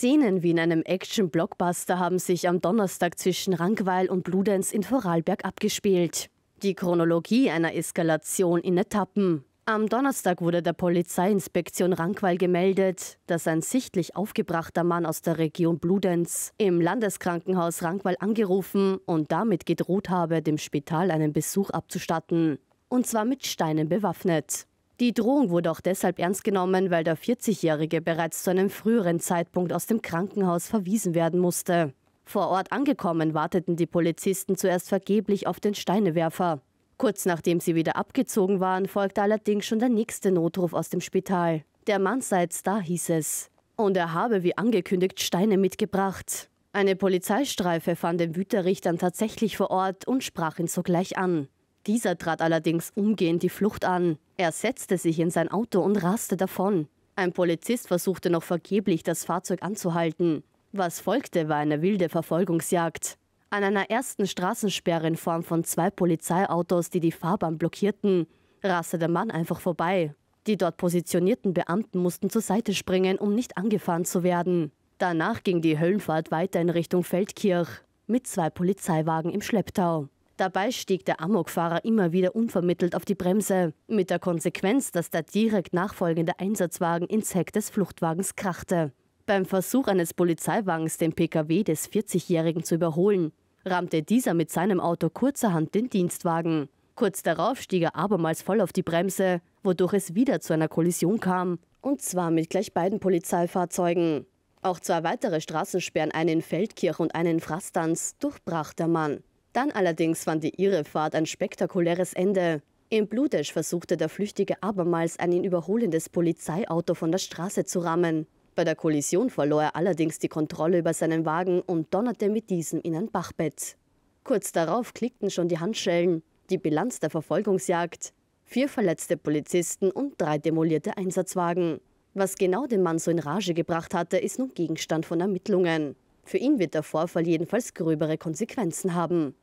Szenen wie in einem Action-Blockbuster haben sich am Donnerstag zwischen Rangweil und Bludenz in Vorarlberg abgespielt. Die Chronologie einer Eskalation in Etappen. Am Donnerstag wurde der Polizeiinspektion Rangweil gemeldet, dass ein sichtlich aufgebrachter Mann aus der Region Bludenz im Landeskrankenhaus Rangweil angerufen und damit gedroht habe, dem Spital einen Besuch abzustatten. Und zwar mit Steinen bewaffnet. Die Drohung wurde auch deshalb ernst genommen, weil der 40-Jährige bereits zu einem früheren Zeitpunkt aus dem Krankenhaus verwiesen werden musste. Vor Ort angekommen warteten die Polizisten zuerst vergeblich auf den Steinewerfer. Kurz nachdem sie wieder abgezogen waren, folgte allerdings schon der nächste Notruf aus dem Spital. Der Mann sei jetzt da, hieß es. Und er habe, wie angekündigt, Steine mitgebracht. Eine Polizeistreife fand den Wüterrichtern tatsächlich vor Ort und sprach ihn sogleich an. Dieser trat allerdings umgehend die Flucht an. Er setzte sich in sein Auto und raste davon. Ein Polizist versuchte noch vergeblich, das Fahrzeug anzuhalten. Was folgte, war eine wilde Verfolgungsjagd. An einer ersten Straßensperre in Form von zwei Polizeiautos, die die Fahrbahn blockierten, raste der Mann einfach vorbei. Die dort positionierten Beamten mussten zur Seite springen, um nicht angefahren zu werden. Danach ging die Höllenfahrt weiter in Richtung Feldkirch mit zwei Polizeiwagen im Schlepptau. Dabei stieg der Amokfahrer immer wieder unvermittelt auf die Bremse, mit der Konsequenz, dass der direkt nachfolgende Einsatzwagen ins Heck des Fluchtwagens krachte. Beim Versuch eines Polizeiwagens, den Pkw des 40-Jährigen zu überholen, rammte dieser mit seinem Auto kurzerhand den Dienstwagen. Kurz darauf stieg er abermals voll auf die Bremse, wodurch es wieder zu einer Kollision kam, und zwar mit gleich beiden Polizeifahrzeugen. Auch zwei weitere Straßensperren, einen in Feldkirch und einen in Frastanz, durchbrach der Mann. Dann allerdings fand die Irrefahrt ein spektakuläres Ende. Im Blutesch versuchte der Flüchtige abermals ein ihn überholendes Polizeiauto von der Straße zu rammen. Bei der Kollision verlor er allerdings die Kontrolle über seinen Wagen und donnerte mit diesem in ein Bachbett. Kurz darauf klickten schon die Handschellen. Die Bilanz der Verfolgungsjagd. Vier verletzte Polizisten und drei demolierte Einsatzwagen. Was genau den Mann so in Rage gebracht hatte, ist nun Gegenstand von Ermittlungen. Für ihn wird der Vorfall jedenfalls gröbere Konsequenzen haben.